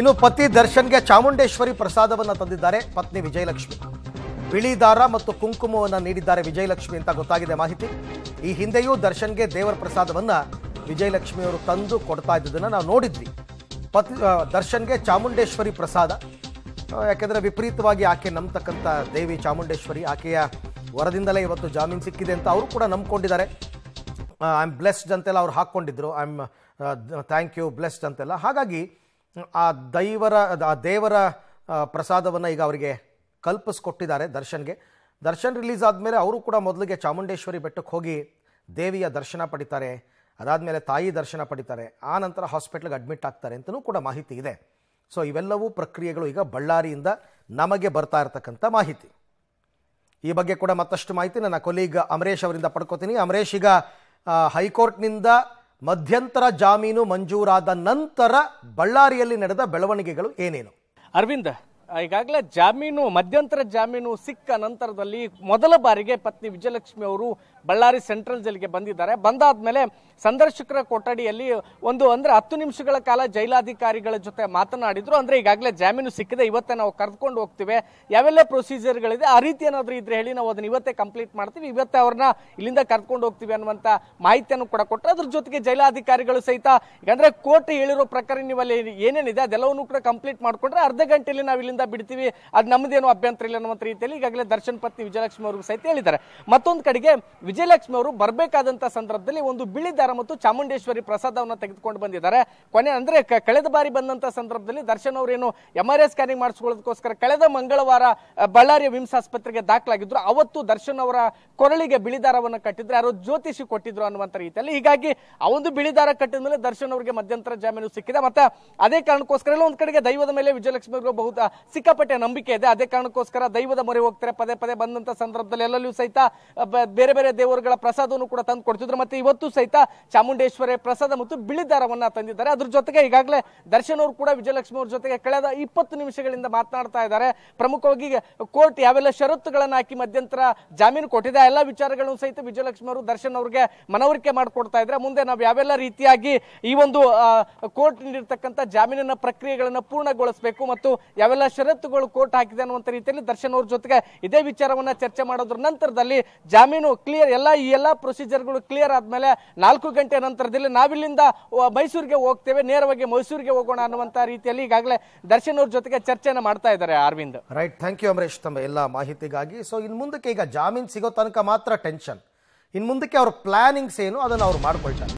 ಇನ್ನು ಪತಿ ದರ್ಶನ್ಗೆ ಚಾಮುಂಡೇಶ್ವರಿ ಪ್ರಸಾದವನ್ನು ತಂದಿದ್ದಾರೆ ಪತ್ನಿ ವಿಜಯಲಕ್ಷ್ಮಿ ಬಿಳಿ ದಾರ ಮತ್ತು ಕುಂಕುಮವನ್ನು ನೀಡಿದ್ದಾರೆ ವಿಜಯಲಕ್ಷ್ಮಿ ಅಂತ ಗೊತ್ತಾಗಿದೆ ಮಾಹಿತಿ ಈ ಹಿಂದೆಯೂ ದರ್ಶನ್ಗೆ ದೇವರ ಪ್ರಸಾದವನ್ನು ವಿಜಯಲಕ್ಷ್ಮಿಯವರು ತಂದು ಕೊಡ್ತಾ ಇದ್ದುದನ್ನು ನಾವು ನೋಡಿದ್ವಿ ಪತ್ ದರ್ಶನ್ಗೆ ಚಾಮುಂಡೇಶ್ವರಿ ಪ್ರಸಾದ ಯಾಕೆಂದರೆ ವಿಪರೀತವಾಗಿ ಆಕೆ ನಂಬತಕ್ಕಂಥ ದೇವಿ ಚಾಮುಂಡೇಶ್ವರಿ ಆಕೆಯ ವರದಿಂದಲೇ ಇವತ್ತು ಜಾಮೀನು ಸಿಕ್ಕಿದೆ ಅಂತ ಅವರು ಕೂಡ ನಂಬ್ಕೊಂಡಿದ್ದಾರೆ ಐ ಆಮ್ ಬ್ಲೆಸ್ಡ್ ಅಂತೆಲ್ಲ ಅವ್ರು ಹಾಕ್ಕೊಂಡಿದ್ರು I am thank you blessed ಅಂತೆಲ್ಲ ಹಾಗಾಗಿ ಆ ದೈವರ ಆ ದೇವರ ಪ್ರಸಾದವನ್ನು ಈಗ ಅವರಿಗೆ ಕಲ್ಪಿಸ್ಕೊಟ್ಟಿದ್ದಾರೆ ದರ್ಶನ್ಗೆ ದರ್ಶನ್ ರಿಲೀಸ್ ಆದಮೇಲೆ ಅವರು ಕೂಡ ಮೊದಲಿಗೆ ಚಾಮುಂಡೇಶ್ವರಿ ಬೆಟ್ಟಕ್ಕೆ ಹೋಗಿ ದೇವಿಯ ದರ್ಶನ ಪಡಿತಾರೆ ಅದಾದಮೇಲೆ ತಾಯಿ ದರ್ಶನ ಪಡಿತಾರೆ ಆ ನಂತರ ಹಾಸ್ಪಿಟ್ಲಿಗೆ ಅಡ್ಮಿಟ್ ಆಗ್ತಾರೆ ಅಂತಲೂ ಕೂಡ ಮಾಹಿತಿ ಇದೆ ಸೊ ಇವೆಲ್ಲವೂ ಪ್ರಕ್ರಿಯೆಗಳು ಈಗ ಬಳ್ಳಾರಿಯಿಂದ ನಮಗೆ ಬರ್ತಾ ಇರತಕ್ಕಂಥ ಮಾಹಿತಿ ಈ ಬಗ್ಗೆ ಕೂಡ ಮತ್ತಷ್ಟು ಮಾಹಿತಿ ನನ್ನ ಕೊಲೀಗ್ ಅಮರೇಶ್ ಅವರಿಂದ ಪಡ್ಕೋತೀನಿ ಅಮರೇಶ್ ಈಗ ಹೈಕೋರ್ಟ್ನಿಂದ ಮಧ್ಯಂತರ ಜಾಮೀನು ಮಂಜೂರಾದ ನಂತರ ಬಳ್ಳಾರಿಯಲ್ಲಿ ನಡೆದ ಬೆಳವಣಿಗೆಗಳು ಏನೇನು ಅರವಿಂದ ಈಗಾಗಲೇ ಜಾಮೀನು ಮಧ್ಯಂತರ ಜಾಮೀನು ಸಿಕ್ಕ ನಂತರದಲ್ಲಿ ಮೊದಲ ಬಾರಿಗೆ ಪತ್ನಿ ವಿಜಯಲಕ್ಷ್ಮಿ ಅವರು ಬಳ್ಳಾರಿ ಸೆಂಟ್ರಲ್ ಜೈಲಿಗೆ ಬಂದಿದ್ದಾರೆ ಬಂದಾದ ಮೇಲೆ ಸಂದರ್ಶಕರ ಕೊಠಡಿಯಲ್ಲಿ ಒಂದು ಅಂದರೆ ಹತ್ತು ನಿಮಿಷಗಳ ಕಾಲ ಜೈಲಾಧಿಕಾರಿಗಳ ಜೊತೆ ಮಾತನಾಡಿದ್ರು ಅಂದರೆ ಈಗಾಗಲೇ ಜಾಮೀನು ಸಿಕ್ಕಿದೆ ಇವತ್ತೇ ನಾವು ಕರೆದುಕೊಂಡು ಹೋಗ್ತೀವಿ ಯಾವೆಲ್ಲ ಪ್ರೊಸೀಜರ್ಗಳಿದೆ ಆ ರೀತಿ ಏನಾದರೂ ಇದ್ರೆ ಹೇಳಿ ನಾವು ಅದನ್ನ ಇವತ್ತೇ ಕಂಪ್ಲೀಟ್ ಮಾಡ್ತೀವಿ ಇವತ್ತೇ ಅವ್ರನ್ನ ಇಲ್ಲಿಂದ ಕರ್ಕೊಂಡು ಹೋಗ್ತೀವಿ ಅನ್ನುವಂಥ ಮಾಹಿತಿಯನ್ನು ಕೂಡ ಕೊಟ್ಟರು ಅದ್ರ ಜೊತೆಗೆ ಜೈಲಾಧಿಕಾರಿಗಳು ಸಹಿತ ಯಾಕಂದರೆ ಕೋರ್ಟ್ ಹೇಳಿರೋ ಪ್ರಕಾರ ನೀವಲ್ಲಿ ಏನೇನಿದೆ ಅದೆಲ್ಲವನ್ನೂ ಕೂಡ ಕಂಪ್ಲೀಟ್ ಮಾಡಿಕೊಂಡ್ರೆ ಅರ್ಧ ಗಂಟೆಯಲ್ಲಿ ನಾವು ಇಲ್ಲಿಂದ ಬಿಡ್ತೀವಿ ಅದು ನಮ್ದೇನು ಅಭ್ಯಂತರ ಇಲ್ಲ ಅನ್ನುವಂಥ ರೀತಿಯಲ್ಲಿ ಈಗಾಗಲೇ ದರ್ಶನ್ ಪತ್ನಿ ವಿಜಯಲಕ್ಷ್ಮಿ ಅವ್ರಿಗೂ ಸಹಿತ ಹೇಳಿದ್ದಾರೆ ಮತ್ತೊಂದು ಕಡೆಗೆ ವಿಜಯಲಕ್ಷ್ಮಿ ಅವರು ಬರಬೇಕಾದಂಥ ಸಂದರ್ಭದಲ್ಲಿ ಒಂದು ಬಿಳಿ ದಾರ ಮತ್ತು ಚಾಮುಂಡೇಶ್ವರಿ ಪ್ರಸಾದವನ್ನು ತೆಗೆದುಕೊಂಡು ಬಂದಿದ್ದಾರೆ ಕೊನೆ ಅಂದರೆ ಕಳೆದ ಬಾರಿ ಬಂದಂಥ ಸಂದರ್ಭದಲ್ಲಿ ದರ್ಶನ್ ಅವರೇನು ಎಮ್ ಆರ್ ಎ ಸ್ಕ್ಯಾನಿಂಗ್ ಮಾಡಿಸ್ಕೊಳ್ಳೋದಕ್ಕೋಸ್ಕರ ಕಳೆದ ಮಂಗಳವಾರ ಬಳ್ಳಾರಿಯ ವಿಮ್ಸ್ ಆಸ್ಪತ್ರೆಗೆ ದಾಖಲಾಗಿದ್ರು ಅವತ್ತು ದರ್ಶನ್ ಅವರ ಕೊರಳಿಗೆ ಬಿಳಿದಾರವನ್ನು ಕಟ್ಟಿದ್ರೆ ಯಾರು ಜ್ಯೋತಿಷಿ ಕೊಟ್ಟಿದ್ರು ಅನ್ನುವಂಥ ರೀತಿಯಲ್ಲಿ ಹೀಗಾಗಿ ಆ ಒಂದು ಬಿಳಿದಾರ ಕಟ್ಟಿದ ಮೇಲೆ ದರ್ಶನ್ ಅವರಿಗೆ ಮಧ್ಯಂತರ ಜಾಮೀನು ಸಿಕ್ಕಿದೆ ಮತ್ತೆ ಅದೇ ಕಾರಣಕ್ಕೋಸ್ಕರ ಎಲ್ಲ ಒಂದು ಕಡೆಗೆ ದೈವದ ಮೇಲೆ ವಿಜಯಲಕ್ಷ್ಮಿ ಅವರು ಬಹುತ ಸಿಕ್ಕಾಪಟ್ಟೆ ನಂಬಿಕೆ ಇದೆ ಅದೇ ಕಾರಣಕ್ಕೋಸ್ಕರ ದೈವದ ಮೊರೆ ಹೋಗ್ತಾರೆ ಪದೇ ಪದೇ ಬಂದಂತ ಸಂದರ್ಭದಲ್ಲಿ ಎಲ್ಲಲ್ಲೂ ಸಹಿತ ಬೇರೆ ಬೇರೆ ದೇವರುಗಳ ಪ್ರಸಾದವನ್ನು ಕೂಡ ತಂದು ಕೊಡ್ತಿದ್ರು ಮತ್ತೆ ಇವತ್ತು ಸಹಿತ ಚಾಮುಂಡೇಶ್ವರಿ ಪ್ರಸಾದ ಮತ್ತು ಬಿಳಿ ದಾರವನ್ನ ತಂದಿದ್ದಾರೆ ಅದ್ರ ಜೊತೆಗೆ ಈಗಾಗಲೇ ದರ್ಶನ್ ಅವರು ಕೂಡ ವಿಜಯಲಕ್ಷ್ಮಿ ಅವ್ರ ಜೊತೆಗೆ ಕಳೆದ ಇಪ್ಪತ್ತು ನಿಮಿಷಗಳಿಂದ ಮಾತನಾಡ್ತಾ ಇದ್ದಾರೆ ಪ್ರಮುಖವಾಗಿ ಕೋರ್ಟ್ ಯಾವೆಲ್ಲ ಷರತ್ತುಗಳನ್ನು ಹಾಕಿ ಮಧ್ಯಂತರ ಜಾಮೀನು ಕೊಟ್ಟಿದೆ ಎಲ್ಲ ವಿಚಾರಗಳನ್ನು ಸಹಿತ ವಿಜಯಲಕ್ಷ್ಮಿ ಅವರು ದರ್ಶನ್ ಅವ್ರಿಗೆ ಮನವರಿಕೆ ಮಾಡಿಕೊಡ್ತಾ ಇದ್ರೆ ಮುಂದೆ ನಾವು ಯಾವೆಲ್ಲ ರೀತಿಯಾಗಿ ಈ ಒಂದು ಕೋರ್ಟ್ ನೀಡಿರ್ತಕ್ಕಂಥ ಜಾಮೀನಿನ ಪ್ರಕ್ರಿಯೆಗಳನ್ನು ಪೂರ್ಣಗೊಳಿಸಬೇಕು ಮತ್ತು ಯಾವೆಲ್ಲ ಷರತ್ತುಗಳು ಕೋರ್ಟ್ ಹಾಕಿದೆ ಅನ್ನುವಂಥ ರೀತಿಯಲ್ಲಿ ದರ್ಶನ್ ಅವ್ರ ಜೊತೆಗೆ ಇದೇ ವಿಚಾರವನ್ನ ಚರ್ಚೆ ಮಾಡೋದ್ರ ನಂತರದಲ್ಲಿ ಜಾಮೀನು ಕ್ಲಿಯರ್ ಎಲ್ಲ ಈ ಎಲ್ಲ ಪ್ರೊಸೀಜರ್ಗಳು ಕ್ಲಿಯರ್ ಆದ್ಮೇಲೆ ನಾಲ್ಕು ಗಂಟೆ ನಂತರದಲ್ಲಿ ನಾವಿಲ್ಲಿಂದ ಮೈಸೂರಿಗೆ ಹೋಗ್ತೇವೆ ನೇರವಾಗಿ ಮೈಸೂರಿಗೆ ಹೋಗೋಣ ಅನ್ನುವಂಥ ರೀತಿಯಲ್ಲಿ ಈಗಾಗಲೇ ದರ್ಶನ್ ಅವ್ರ ಜೊತೆಗೆ ಚರ್ಚೆನ ಮಾಡ್ತಾ ಇದ್ದಾರೆ Arvind right thank you Amaresh ತಮ್ಮ ಎಲ್ಲ ಮಾಹಿತಿಗಾಗಿ ಸೊ ಇನ್ ಮುಂದಕ್ಕೆ ಈಗ ಜಾಮೀನು ಸಿಗೋ ತನಕ ಮಾತ್ರ ಟೆನ್ಷನ್ ಇನ್ ಮುಂದಕ್ಕೆ ಅವ್ರ ಪ್ಲಾನಿಂಗ್ಸ್ ಏನು ಅದನ್ನು ಅವ್ರು ಮಾಡ್ಕೊಳ್ತಾರೆ